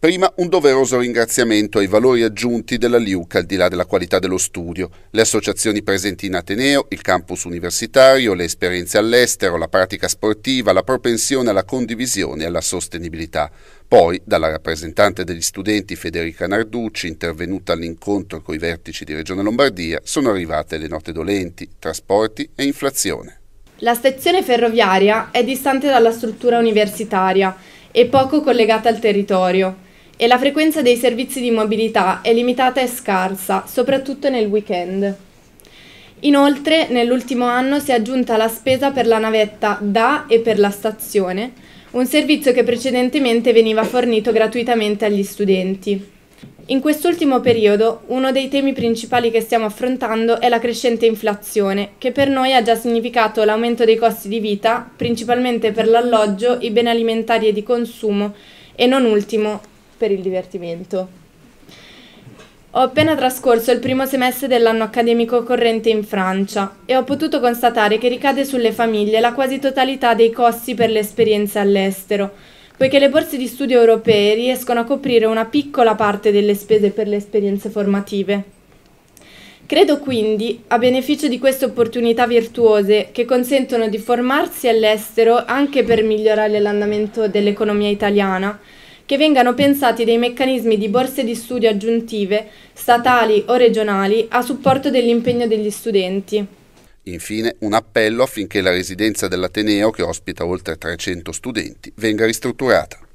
Prima un doveroso ringraziamento ai valori aggiunti della LIUC al di là della qualità dello studio, le associazioni presenti in Ateneo, il campus universitario, le esperienze all'estero, la pratica sportiva, la propensione alla condivisione e alla sostenibilità. Poi, dalla rappresentante degli studenti Federica Narducci, intervenuta all'incontro con i vertici di Regione Lombardia, sono arrivate le note dolenti, trasporti e inflazione. La stazione ferroviaria è distante dalla struttura universitaria e poco collegata al territorio e la frequenza dei servizi di mobilità è limitata e scarsa, soprattutto nel weekend. Inoltre, nell'ultimo anno si è aggiunta la spesa per la navetta da e per la stazione, un servizio che precedentemente veniva fornito gratuitamente agli studenti. In quest'ultimo periodo, uno dei temi principali che stiamo affrontando è la crescente inflazione, che per noi ha già significato l'aumento dei costi di vita, principalmente per l'alloggio, i beni alimentari e di consumo e non ultimo per il divertimento. Ho appena trascorso il primo semestre dell'anno accademico corrente in Francia e ho potuto constatare che ricade sulle famiglie la quasi totalità dei costi per le esperienze all'estero, poiché le borse di studio europee riescono a coprire una piccola parte delle spese per le esperienze formative. Credo quindi, a beneficio di queste opportunità virtuose che consentono di formarsi all'estero anche per migliorare l'andamento dell'economia italiana, che vengano pensati dei meccanismi di borse di studio aggiuntive, statali o regionali, a supporto dell'impegno degli studenti. Infine un appello affinché la residenza dell'Ateneo, che ospita oltre 300 studenti, venga ristrutturata.